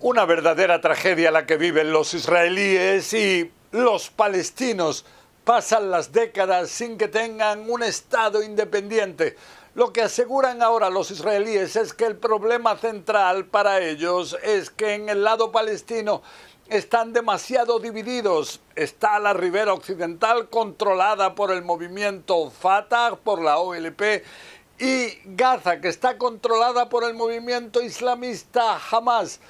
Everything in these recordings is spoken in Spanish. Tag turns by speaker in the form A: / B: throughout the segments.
A: Una verdadera tragedia la que viven los israelíes y los palestinos. Pasan las décadas sin que tengan un Estado independiente. Lo que aseguran ahora los israelíes es que el problema central para ellos es que en el lado palestino están demasiado divididos. Está la ribera occidental controlada por el movimiento Fatah, por la OLP, y Gaza, que está controlada por el movimiento islamista Hamas.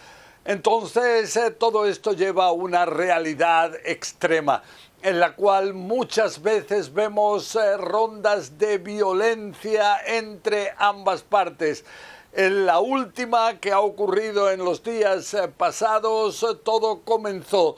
A: Entonces, eh, todo esto lleva a una realidad extrema en la cual muchas veces vemos eh, rondas de violencia entre ambas partes. En la última que ha ocurrido en los días eh, pasados, todo comenzó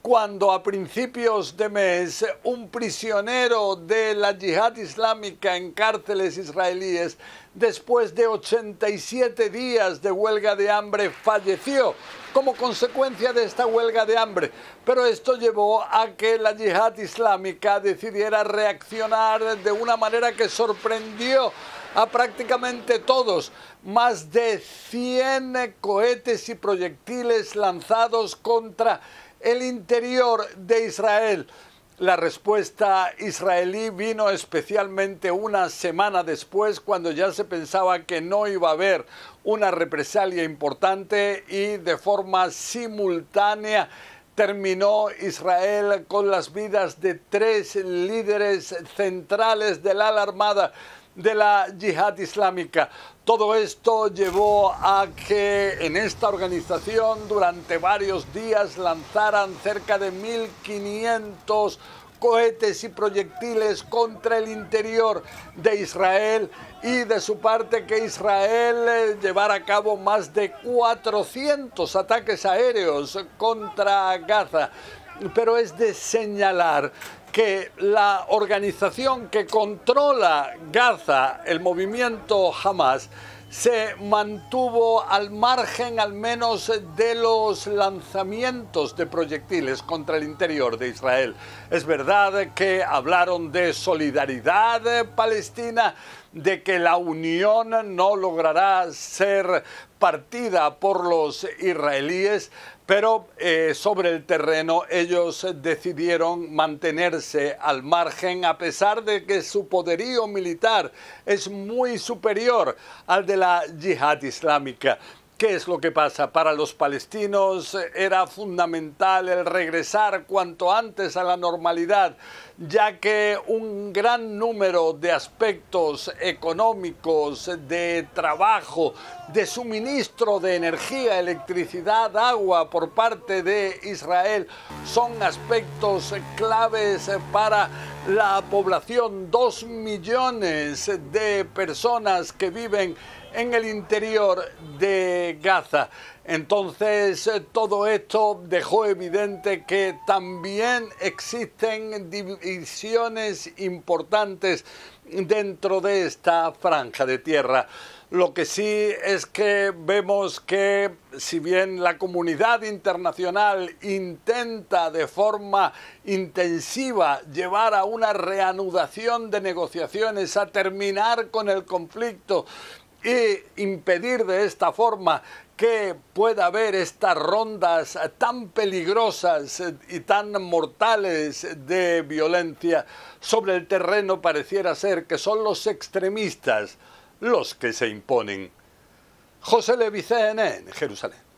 A: cuando a principios de mes un prisionero de la yihad islámica en cárceles israelíes, después de 87 días de huelga de hambre, falleció como consecuencia de esta huelga de hambre. Pero esto llevó a que la yihad islámica decidiera reaccionar de una manera que sorprendió a prácticamente todos. Más de 100 cohetes y proyectiles lanzados contra el interior de Israel. La respuesta israelí vino especialmente una semana después, cuando ya se pensaba que no iba a haber una represalia importante y de forma simultánea terminó Israel con las vidas de tres líderes centrales de la armada de la yihad islámica. Todo esto llevó a que en esta organización durante varios días lanzaran cerca de 1.500 cohetes y proyectiles contra el interior de Israel y de su parte que Israel eh, llevara a cabo más de 400 ataques aéreos contra Gaza. Pero es de señalar que la organización que controla Gaza, el movimiento Hamas, se mantuvo al margen al menos de los lanzamientos de proyectiles contra el interior de Israel. Es verdad que hablaron de solidaridad palestina, de que la unión no logrará ser partida por los israelíes, pero eh, sobre el terreno ellos decidieron mantenerse al margen a pesar de que su poderío militar es muy superior al de la yihad islámica. ¿Qué es lo que pasa? Para los palestinos eh, era fundamental el regresar cuanto antes a la normalidad, ya que un gran número de aspectos económicos, de trabajo, de suministro de energía, electricidad, agua por parte de Israel son aspectos claves para la población, dos millones de personas que viven en el interior de Gaza. Entonces, eh, todo esto dejó evidente que también existen divisiones importantes dentro de esta franja de tierra. Lo que sí es que vemos que si bien la comunidad internacional intenta de forma intensiva llevar a una reanudación de negociaciones, a terminar con el conflicto, y impedir de esta forma que pueda haber estas rondas tan peligrosas y tan mortales de violencia sobre el terreno pareciera ser que son los extremistas los que se imponen. José Levicen en Jerusalén.